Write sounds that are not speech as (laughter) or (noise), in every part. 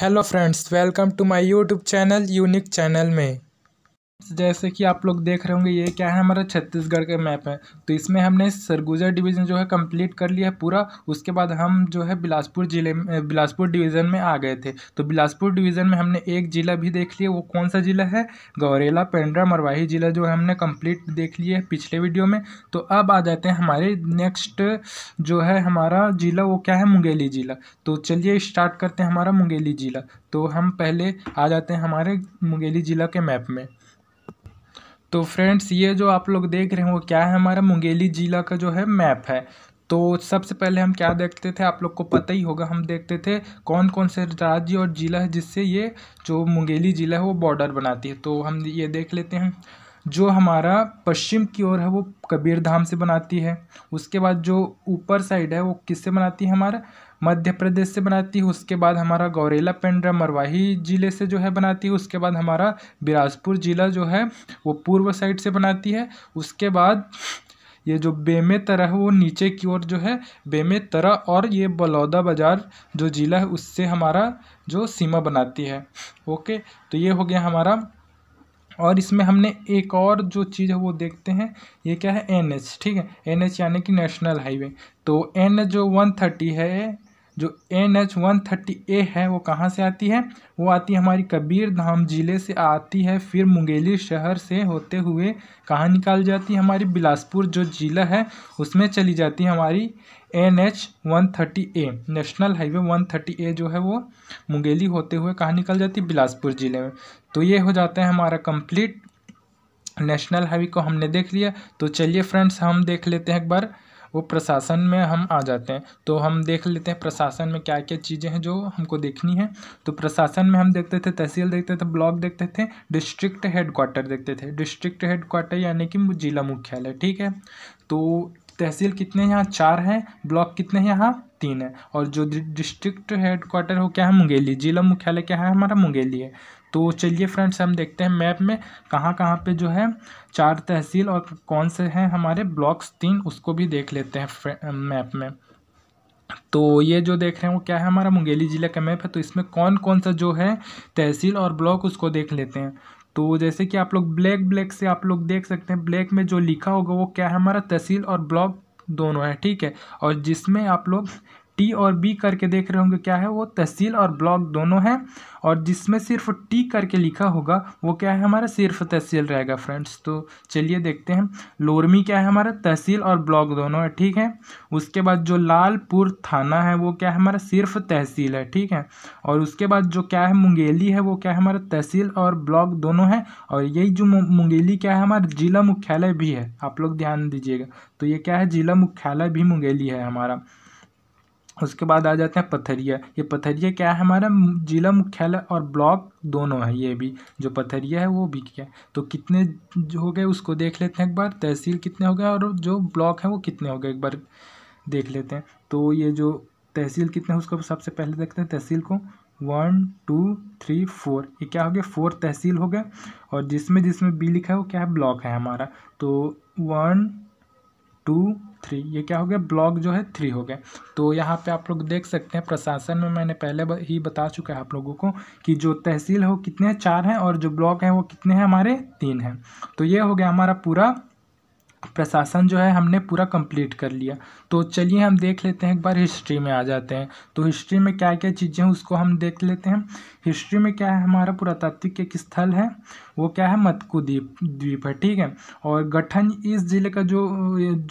hello friends welcome to my YouTube channel unique channel में friends जैसे कि आप लोग देख रहे होंगे ये क्या है हमारा छत्तीसगढ़ का मैप है तो इसमें हमने सरगुजा डिवीज़न जो है कंप्लीट कर लिया है पूरा उसके बाद हम जो है बिलासपुर ज़िले में बिलासपुर डिवीज़न में आ गए थे तो बिलासपुर डिवीज़न में हमने एक ज़िला भी देख लिया वो कौन सा ज़िला है गौरेला पेंड्रा मरवाही ज़िला जो हमने कम्प्लीट देख लिया है पिछले वीडियो में तो अब आ जाते हैं हमारे नेक्स्ट जो है हमारा ज़िला वो क्या है मुंगेली ज़िला तो चलिए स्टार्ट करते हैं हमारा मुंगेली ज़िला तो हम पहले आ जाते हैं हमारे मुंगेली ज़िला के मैप में तो फ्रेंड्स ये जो आप लोग देख रहे हैं वो क्या है हमारा मुंगेली जिला का जो है मैप है तो सबसे पहले हम क्या देखते थे आप लोग को पता ही होगा हम देखते थे कौन कौन से राज्य और जिला है जिससे ये जो मुंगेली जिला है वो बॉर्डर बनाती है तो हम ये देख लेते हैं जो हमारा पश्चिम की ओर है वो कबीर धाम से बनाती है उसके बाद जो ऊपर साइड है वो किससे बनाती है हमारा मध्य प्रदेश से बनाती है उसके बाद हमारा गौरेला पेंड्रा मरवाही ज़िले से जो है बनाती है उसके बाद हमारा बिलासपुर ज़िला जो है वो पूर्व साइड से बनाती है उसके बाद ये जो बेमे तरह है वो नीचे की ओर जो है बेमे तरह और ये बलौदा बाज़ार जो ज़िला है उससे हमारा जो सीमा बनाती है ओके तो ये हो गया हमारा और इसमें हमने एक और जो चीज़ है वो देखते हैं ये क्या है एन एच ठीक है एन एच यानी कि नेशनल हाईवे तो एन जो वन थर्टी है जो N H one thirty A है वो कहाँ से आती है वो आती है हमारी कबीर धाम ज़िले से आती है फिर मुंगेली शहर से होते हुए कहाँ निकाल जाती है हमारी बिलासपुर जो ज़िला है उसमें चली जाती है हमारी N H one thirty A national highway one thirty A जो है वो मुंगेली होते हुए कहाँ निकल जाती है बिलासपुर ज़िले में तो ये हो जाता है हमारा कंप्लीट नेशनल हाईवे को हमने देख लिया तो चलिए फ्रेंड्स हम देख लेते हैं एक बार वो प्रशासन में हम आ जाते हैं तो हम देख लेते हैं प्रशासन में क्या क्या चीज़ें हैं जो हमको देखनी है तो प्रशासन में हम देखते थे तहसील देखते थे ब्लॉक देखते थे डिस्ट्रिक्ट हेडक्वार्टर देखते थे डिस्ट्रिक्ट हेडक्वार्टर यानी कि जिला मुख्यालय ठीक है तो तहसील कितने यहाँ चार हैं ब्लॉक कितने यहाँ तीन है और जो डिस्ट्रिक्ट हेडक्वार्टर हो क्या है मुंगेली जिला मुख्यालय क्या है हमारा मुंगेली है तो चलिए फ्रेंड्स हम देखते हैं मैप में कहाँ कहाँ पे जो है चार तहसील और कौन से हैं हमारे ब्लॉक्स तीन उसको भी देख लेते हैं मैप में तो ये जो देख रहे हैं वो क्या है हमारा मुंगेली ज़िला का मैप है तो इसमें कौन कौन सा जो है तहसील और ब्लॉक उसको देख लेते हैं तो जैसे कि आप लोग ब्लैक ब्लैक से आप लोग देख सकते हैं ब्लैक में जो लिखा होगा वो क्या है हमारा तहसील और ब्लॉक दोनों है ठीक है और जिसमें आप लोग टी और बी करके देख रहे होंगे क्या है वो तहसील और ब्लॉक दोनों हैं और जिसमें सिर्फ टी करके लिखा होगा वो क्या है हमारा सिर्फ तहसील रहेगा फ्रेंड्स तो चलिए देखते हैं लोरमी क्या है हमारा तहसील और ब्लॉक दोनों है ठीक है उसके बाद जो लालपुर थाना है वो क्या है हमारा सिर्फ तहसील है ठीक है और उसके बाद जो क्या है मुंगेली है वो क्या है हमारा तहसील और ब्लॉक दोनों है और यही जो मुंगेली क्या है हमारा जिला मुख्यालय भी है आप लोग ध्यान दीजिएगा तो ये क्या है जिला मुख्यालय भी मुंगेली है हमारा उसके बाद आ जाते हैं पथरिया ये पथरिया क्या है हमारा जिला मुख्यालय और ब्लॉक दोनों है ये भी जो पथरिया है वो भी क्या है तो कितने हो गए उसको देख लेते हैं एक बार तहसील कितने हो गए और जो ब्लॉक है वो कितने हो गए एक बार देख लेते हैं तो ये जो तहसील कितने हैं उसको सबसे पहले देखते हैं तहसील को वन टू थ्री फोर ये क्या हो गया फोर तहसील हो गया और जिसमें जिसमें बी लिखा है वो क्या है ब्लॉक है हमारा तो वन टू थ्री ये क्या हो गया ब्लॉक जो है थ्री हो गया तो यहाँ पे आप लोग देख सकते हैं प्रशासन में मैंने पहले ही बता चुका है आप लोगों को कि जो तहसील है वो कितने हैं चार हैं और जो ब्लॉक हैं वो कितने हैं हमारे तीन हैं तो ये हो गया हमारा पूरा प्रशासन जो है हमने पूरा कंप्लीट कर लिया तो चलिए हम देख लेते हैं एक बार हिस्ट्री में आ जाते हैं तो हिस्ट्री में क्या क्या चीज़ें हैं उसको हम देख लेते हैं हिस्ट्री में क्या है हमारा पुरातात्विक एक स्थल है वो क्या है मतकू द्वीप द्वीप है ठीक है और गठन इस ज़िले का जो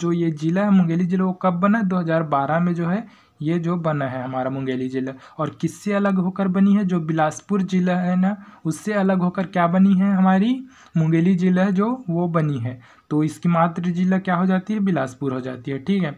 जो ये ज़िला है मुंगेली ज़िला वो कब बना दो में जो है ये जो बना है हमारा मुंगेली ज़िला और किससे अलग होकर बनी है जो बिलासपुर ज़िला है ना उससे अलग होकर क्या बनी है हमारी मुंगेली ज़िला जो वो बनी है तो इसकी मात्र जिला क्या हो जाती है बिलासपुर हो जाती है ठीक है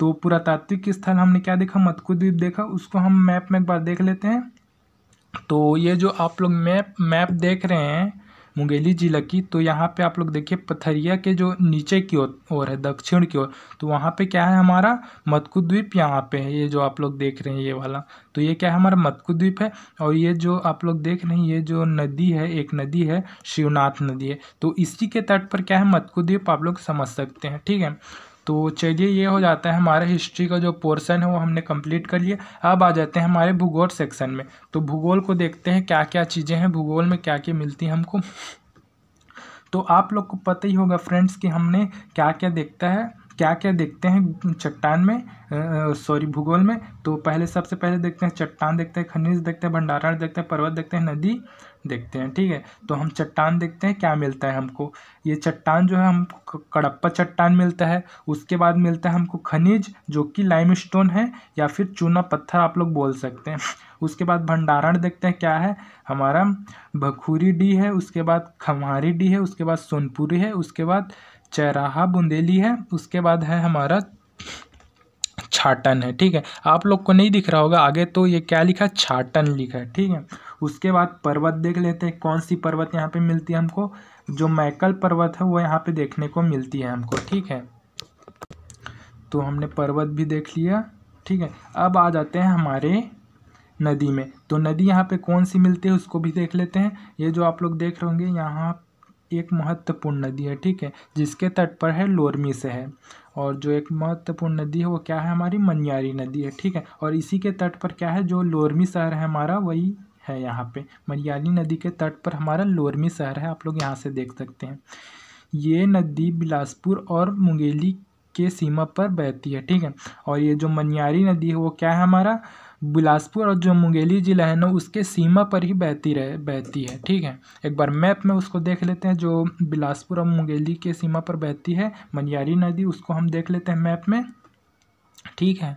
तो पुरातात्विक स्थल हमने क्या देखा मतकू द्वीप देखा उसको हम मैप में एक बार देख लेते हैं तो ये जो आप लोग मैप मैप देख रहे हैं मुंगेली ज़िला की तो यहाँ पे आप लोग देखिए पथरिया के जो नीचे की ओर ओर है दक्षिण की ओर तो वहाँ पे क्या है हमारा मतकू द्वीप यहाँ पे है ये जो आप लोग देख रहे हैं ये वाला तो ये क्या है हमारा मतकू द्वीप है और ये जो आप लोग देख रहे हैं ये जो नदी है एक नदी है शिवनाथ नदी है तो इसी के तट पर क्या है मतकू द्वीप आप लोग समझ सकते हैं ठीक है तो चलिए ये हो जाता है हमारे हिस्ट्री का जो पोर्सन है वो हमने कंप्लीट कर लिया अब आ जाते हैं हमारे भूगोल सेक्शन में तो भूगोल को देखते हैं क्या क्या चीज़ें हैं भूगोल में क्या क्या मिलती हैं हमको तो आप लोग को पता ही होगा फ्रेंड्स कि हमने क्या क्या देखता है क्या क्या देखते हैं चट्टान में सॉरी भूगोल में तो पहले सबसे पहले देखते हैं चट्टान देखते हैं खनिज देखते हैं भंडारण देखते हैं पर्वत देखते हैं नदी देखते हैं ठीक है तो हम चट्टान देखते हैं क्या मिलता है हमको ये चट्टान जो है हम कड़प्पा चट्टान मिलता है उसके बाद मिलता है हमको खनिज जो कि लाइम स्टोन है या फिर चूना पत्थर आप लोग बोल सकते हैं (laughs) उसके बाद भंडारण देखते हैं क्या है हमारा भखूरी डी है उसके बाद खमारी डी है उसके बाद सोनपुरी है उसके बाद चराहा बुंदेली है उसके बाद है हमारा छाटन है ठीक है आप लोग को नहीं दिख रहा होगा आगे तो ये क्या लिखा छाटन लिखा है ठीक है उसके बाद पर्वत देख लेते हैं कौन सी पर्वत यहाँ पे मिलती है हमको जो मैकल पर्वत है वो यहाँ पे देखने को मिलती है हमको ठीक है तो हमने पर्वत भी देख लिया ठीक है अब आ जाते हैं हमारे नदी में तो नदी यहाँ पे कौन सी मिलती है उसको भी देख लेते हैं ये जो आप लोग देख रहे होंगे यहाँ की एक महत्वपूर्ण नदी है ठीक है जिसके तट पर है लोरमी शहर और जो एक महत्वपूर्ण नदी है वो क्या है हमारी मनियारी नदी है ठीक है और इसी के तट पर क्या है जो लोरमी शहर है हमारा वही है यहाँ पे मनियारी नदी के तट पर हमारा लोरमी शहर है आप लोग यहाँ से देख सकते हैं ये नदी बिलासपुर और मुंगेली के सीमा पर बहती है ठीक है और ये जो मनियारी नदी है वो क्या है हमारा बिलासपुर और जो मुंगेली ज़िला है ना उसके सीमा पर ही बहती रहे बहती है ठीक है एक बार मैप में उसको देख लेते हैं जो बिलासपुर और मुंगेली के सीमा पर बहती है मनियारी नदी उसको हम देख लेते हैं मैप में ठीक है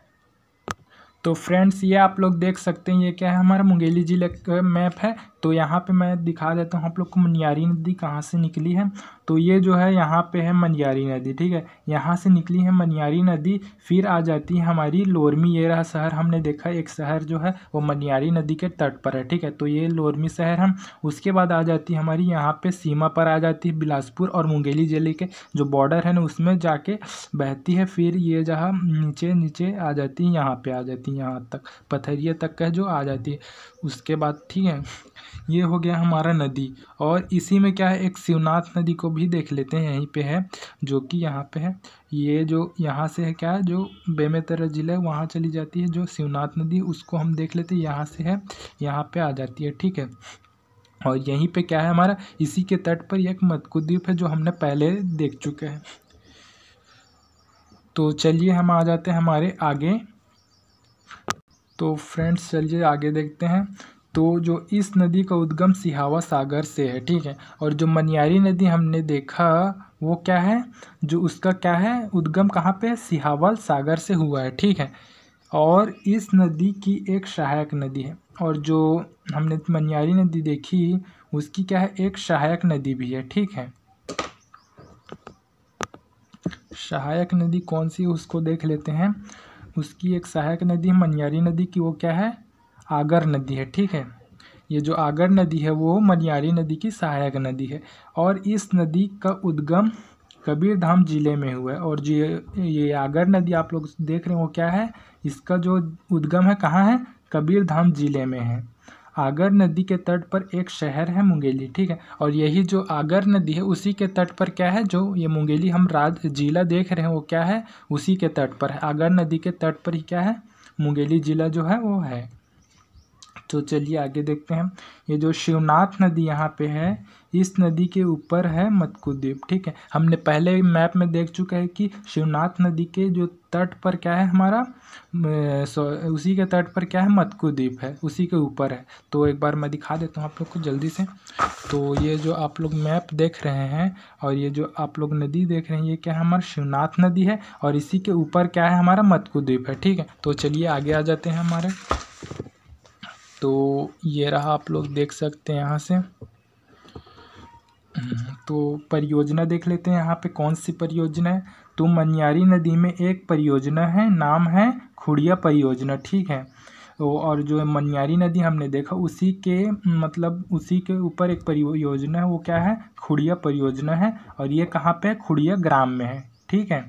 तो फ्रेंड्स ये आप लोग देख सकते हैं ये क्या है हमारा मुंगेली ज़िले का मैप है तो यहाँ पे मैं दिखा देता हूँ आप लोग को मनियारी नदी कहाँ से निकली है तो ये जो है यहाँ पे है मनियारी नदी ठीक है यहाँ से निकली है मनियारी नदी फिर आ जाती है हमारी लोरमी ये रहा शहर हमने देखा एक शहर जो है वो मनियारी नदी के तट पर है ठीक है तो ये लोरमी शहर हम उसके बाद आ जाती है हमारी यहाँ पर सीमा पर आ जाती है बिलासपुर और मुंगेली जिले के जो बॉर्डर है ना उसमें जाके बहती है फिर ये जहाँ नीचे नीचे आ जाती है यहाँ पर आ जाती है यहाँ तक पथरिया तक का जो आ जाती है उसके बाद ठीक है ये हो गया हमारा नदी और इसी में क्या है एक शिवनाथ नदी को भी देख लेते हैं यहीं पे है जो कि यहाँ पे है ये जो यहाँ से है क्या है जो बेमेतरा जिला है वहाँ चली जाती है जो शिवनाथ नदी उसको हम देख लेते हैं यहाँ से है यहाँ पे आ जाती है ठीक है और यहीं पे क्या है हमारा इसी के तट पर एक मतकु द्वीप है जो हमने पहले देख चुके हैं तो चलिए हम आ जाते हैं हमारे आगे तो फ्रेंड्स चलिए आगे देखते हैं तो जो इस नदी का उद्गम सिहावा सागर से है ठीक है और जो मनियारी नदी हमने देखा वो क्या है जो उसका क्या है उद्गम कहाँ पे सिहावल सागर से हुआ है ठीक है और इस नदी की एक सहायक नदी है और जो हमने मनियारी नदी देखी उसकी क्या है एक सहायक नदी भी है ठीक है सहायक नदी कौन सी उसको देख लेते हैं उसकी एक सहायक नदी मनियारी नदी की वो क्या है आगर नदी है ठीक है ये जो आगर नदी है वो मनियारी नदी की सहायक नदी है और इस नदी का उद्गम कबीरधाम जिले में हुआ है और जी ये आगर नदी आप लोग देख रहे हो क्या है इसका जो उद्गम है कहाँ है कबीरधाम जिले में है आगर नदी के तट पर एक शहर है मुंगेली ठीक है और यही जो आगर नदी है उसी के तट पर क्या है जो ये मुंगेली हम राज जिला देख रहे हैं वो क्या है उसी के तट पर है आगर नदी के तट पर ही क्या है मुंगेली जिला जो है वो है तो चलिए आगे देखते हैं ये जो शिवनाथ नदी यहाँ पे है इस नदी के ऊपर है मतकू ठीक है हमने पहले मैप में देख चुका है कि शिवनाथ नदी के जो तट पर क्या है हमारा उसी के तट पर क्या है मतकू द्वीप है उसी के ऊपर है तो एक बार मैं दिखा देता हूँ आप लोग को जल्दी से तो ये जो आप लोग मैप देख रहे हैं और ये जो आप लोग नदी देख रहे हैं ये क्या है हमारा शिवनाथ नदी है और इसी के ऊपर क्या है हमारा मतकू द्वीप है ठीक है तो चलिए आगे आ जाते हैं हमारे तो ये रहा आप लोग देख सकते हैं यहाँ से हम्म, तो परियोजना देख लेते हैं यहाँ पे कौन सी परियोजना है तो मनियारी नदी में एक परियोजना है नाम है खुड़िया परियोजना ठीक है और जो मनियारी नदी हमने देखा उसी के मतलब उसी के ऊपर एक परियोजना है वो क्या है खुड़िया परियोजना है और ये कहाँ पे खुड़िया ग्राम में है ठीक है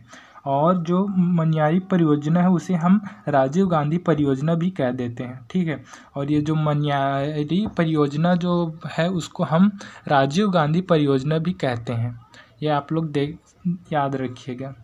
और जो मनियारी परियोजना है उसे हम राजीव गांधी परियोजना भी कह देते हैं ठीक है और ये जो मनियारी परियोजना जो है उसको हम राजीव गांधी परियोजना भी कहते हैं ये आप लोग देख याद रखिएगा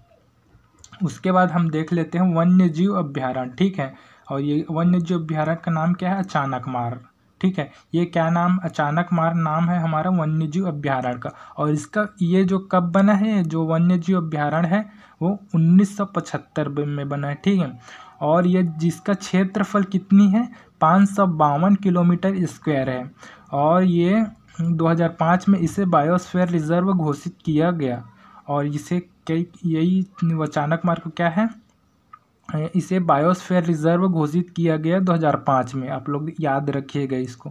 उसके बाद हम देख लेते हैं वन्य जीव अभ्यारण्य ठीक है और ये वन्य जीव अभ्यारण का नाम क्या है अचानक मार ठीक है ये क्या नाम अचानक मार नाम है हमारा वन्य जीव अभ्यारण्य का और इसका ये जो कब बना है जो वन्य जीव अभ्यारण्य है वो 1975 में बना है ठीक है और ये जिसका क्षेत्रफल कितनी है पाँच किलोमीटर स्क्वायर है और ये 2005 में इसे बायोस्फीयर रिजर्व घोषित किया गया और इसे कई यही वचानक मार्ग क्या है इसे बायोस्फीयर रिजर्व घोषित किया गया 2005 में आप लोग याद रखिएगा इसको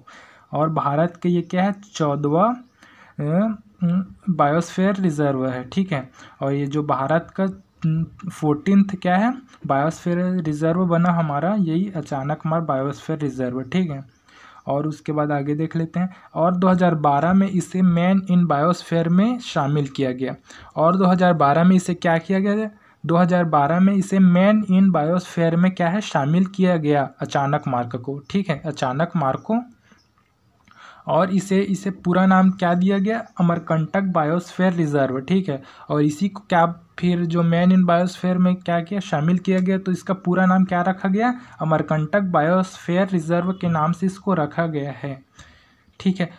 और भारत के ये क्या है चौदवा बायोस्फेयर हम्म, रिजर्व है ठीक है और ये जो भारत का फोर्टीनथ हम्म, क्या है बायोस्फेयर रिजर्व बना हमारा यही अचानक मार बायोस्फेयर रिजर्व ठीक है और उसके बाद आगे देख लेते हैं और 2012 में इसे मैन इन बायोस्फेयर में शामिल किया गया और 2012 में इसे क्या किया गया 2012 में इसे मैन इन बायोस्फेयर में क्या है शामिल किया गया अचानक मार्क को ठीक है अचानक को और इसे इसे पूरा नाम क्या दिया गया अमरकंटक बायोस्फेयर रिजर्व ठीक है और इसी को क्या फिर जो मैन इन बायोस्फेयर में क्या किया शामिल किया गया तो इसका पूरा नाम क्या रखा गया अमरकंटक बायोस्फेयर रिजर्व के नाम से इसको रखा गया है ठीक है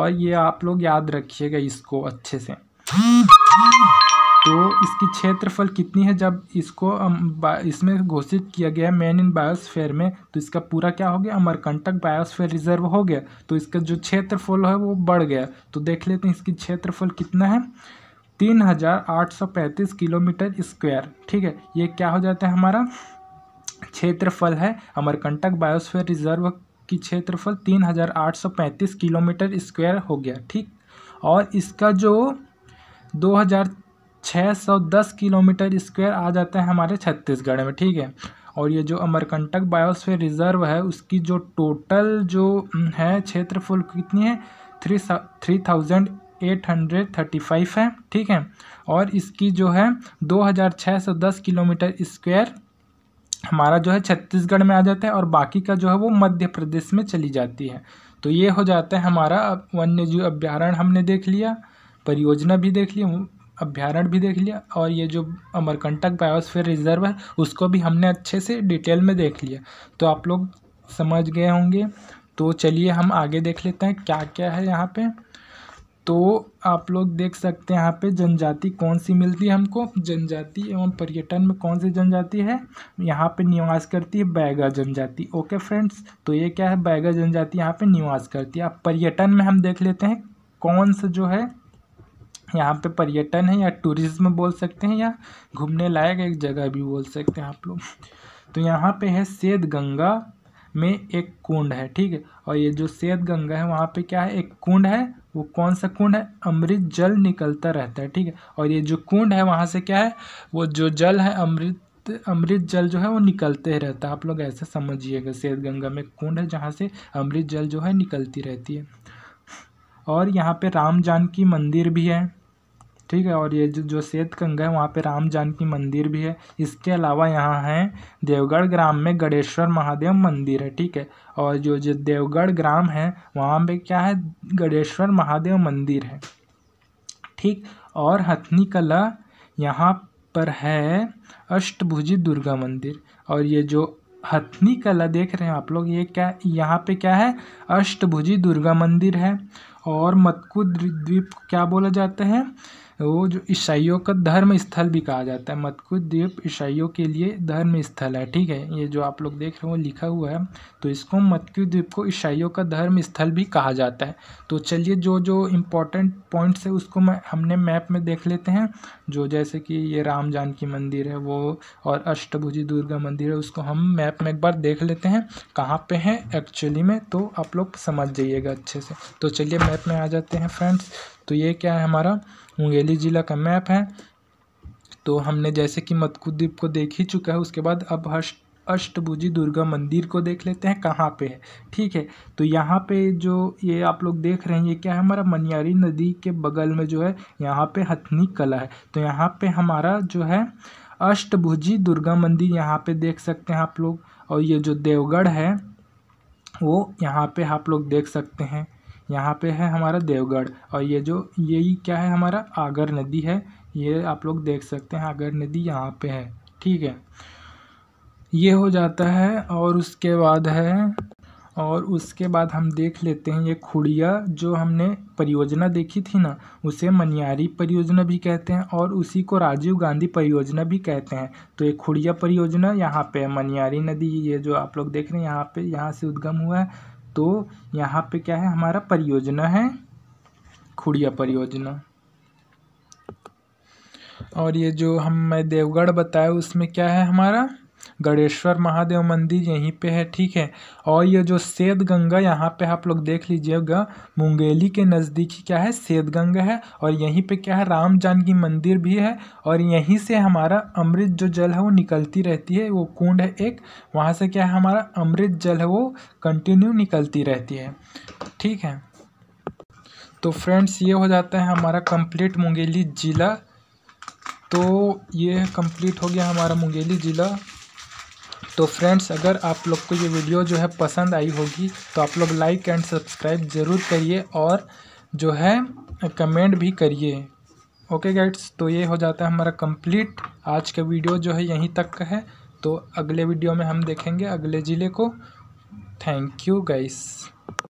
और ये आप लोग याद रखिएगा इसको अच्छे से तो इसकी क्षेत्रफल कितनी है जब इसको इसमें घोषित किया गया है मैन इन बायोस्फेयर में तो इसका पूरा क्या हो गया अमरकंटक बायोस्फेयर रिजर्व हो गया तो इसका जो क्षेत्रफल है वो बढ़ गया तो देख लेते हैं इसकी क्षेत्रफल कितना है तीन हज़ार आठ सौ पैंतीस किलोमीटर स्क्वायर ठीक है ये क्या हो जाता है हमारा क्षेत्रफल है अमरकंटक बायोस्फेयर रिजर्व की क्षेत्रफल तीन हज़ार आठ सौ पैंतीस किलोमीटर स्क्वायर हो गया ठीक और इसका जो दो हज़ार छः सौ दस किलोमीटर स्क्वायर आ जाता है हमारे छत्तीसगढ़ में ठीक है और ये जो अमरकंटक बायोस्फीयर रिजर्व है उसकी जो टोटल जो है क्षेत्रफल कितनी है three three thousand eight hundred thirty five है ठीक है और इसकी जो है दो हज़ार छः सौ दस किलोमीटर स्क्वायर हमारा जो है छत्तीसगढ़ में आ जाता है और बाकी का जो है वो मध्य प्रदेश में चली जाती है तो ये हो जाता है हमारा वन्य जीव अभ्यारण्य हमने देख लिया परियोजना भी देख ली अभ्यारण्य भी देख लिया और ये जो अमरकंटक बायोस्फीयर रिजर्व है उसको भी हमने अच्छे से डिटेल में देख लिया तो आप लोग समझ गए होंगे तो चलिए हम आगे देख लेते हैं क्या क्या है यहाँ पे तो आप लोग देख सकते हैं यहाँ पे जनजाति कौन सी मिलती है हमको जनजाति एवं पर्यटन में कौन सी जनजाति है यहाँ पे निवास करती है बैगा जनजाति ओके फ्रेंड्स तो ये क्या है बैगा जनजाति यहाँ पे निवास करती है अब पर्यटन में हम देख लेते हैं कौन सा जो है यहाँ पे पर्यटन है या टूरिज्म बोल सकते हैं या घूमने लायक एक जगह भी बोल सकते हैं आप लोग तो यहाँ पे है सेद गंगा में एक कुंड है ठीक है और ये जो सेद गंगा है वहाँ पे क्या है एक कुंड है वो कौन सा कुंड है अमृत जल निकलता रहता है ठीक है और ये जो कुंड है वहाँ से क्या है वो जो जल है अमृत अमृत जल जो है वो निकलते ही रहता है आप लोग ऐसे समझिएगा सेद गंगा में कुंड है जहाँ से अमृत जल जो है निकलती रहती है और यहाँ पे राम जानकी मंदिर भी है ठीक है और ये जो जो श्वेत गंगा है वहाँ पे राम जानकी मंदिर भी है इसके अलावा यहाँ है देवगढ़ ग्राम में गणेश्वर महादेव मंदिर है ठीक है और जो जो देवगढ़ ग्राम है वहाँ पे क्या है गणेश्वर महादेव मंदिर है ठीक और हथनी कला यहाँ पर है अष्टभुजी दुर्गा मंदिर और ये जो हथनी कला देख रहे हैं आप लोग ये क्या यहाँ पे क्या है अष्टभुजी दुर्गा मंदिर है और मतकु द्वीप क्या बोला जाता है वो जो ईसाइयों का धर्म स्थल भी कहा जाता है मतकुट द्वीप ईसाइयों के लिए धर्म स्थल है ठीक है ये जो आप लोग देख रहे हो लिखा हुआ है तो इसको मतकुट द्वीप को ईसाइयों का धर्म स्थल भी कहा जाता है तो चलिए जो जो इम्पोर्टेंट पॉइंट्स है उसको मैं हमने मैप में देख लेते हैं जो जैसे कि ये राम जानकी मंदिर है वो और अष्टभुजी दुर्गा मंदिर है उसको हम मैप में एक बार देख लेते हैं कहाँ पर है एक्चुअली में तो आप लोग समझ जाइएगा अच्छे से तो चलिए मैप में आ जाते हैं फ्रेंड्स तो ये क्या है हमारा मुंगेली ज़िला का मैप है तो हमने जैसे कि मत्कू द्वीप को देख ही चुका है उसके बाद अब हर्ष अष्टभुजी दुर्गा मंदिर को देख लेते हैं कहाँ पे है ठीक है तो यहाँ पे जो ये आप लोग देख रहे हैं ये क्या है हमारा मनियारी नदी के बगल में जो है यहाँ पे हथनी कला है तो यहाँ पे हमारा जो है अष्टभुजी दुर्गा मंदिर यहाँ पे देख सकते हैं आप लोग और ये जो देवगढ़ है वो यहाँ पे आप लोग देख सकते हैं यहाँ पे है हमारा देवगढ़ और ये जो यही क्या है हमारा आगर नदी है ये आप लोग देख सकते हैं आगर नदी यहाँ पे है ठीक है ये हो जाता है और उसके बाद है और उसके बाद हम देख लेते हैं ये खुड़िया जो हमने परियोजना देखी थी ना उसे मनियारी परियोजना भी कहते हैं और उसी को राजीव गांधी परियोजना भी कहते हैं तो ये खुड़िया परियोजना यहाँ पे है मनियारी नदी ये जो आप लोग देख रहे हैं यहाँ पे यहाँ से उद्गम हुआ है तो यहाँ पे क्या है हमारा परियोजना है खुड़िया परियोजना और ये जो हम मैं देवगढ़ बताया उसमें क्या है हमारा गणेश्वर महादेव मंदिर यहीं पे है ठीक है और ये जो सेद गंगा यहाँ पे आप लोग देख लीजिएगा मुंगेली के नज़दीक ही क्या है सेद गंगा है और यहीं पे क्या है राम जानकी मंदिर भी है और यहीं से हमारा अमृत जो जल है वो निकलती रहती है वो कुंड है एक वहाँ से क्या है हमारा अमृत जल है वो कंटिन्यू निकलती रहती है ठीक है तो फ्रेंड्स ये हो जाता है हमारा कंप्लीट मुंगेली ज़िला तो ये कंप्लीट हो गया हमारा मुंगेली ज़िला तो फ्रेंड्स अगर आप लोग को ये वीडियो जो है पसंद आई होगी तो आप लोग लाइक एंड सब्सक्राइब ज़रूर करिए और जो है कमेंट भी करिए ओके गाइड्स तो ये हो जाता है हमारा कंप्लीट आज का वीडियो जो है यहीं तक का है तो अगले वीडियो में हम देखेंगे अगले ज़िले को थैंक यू गाइस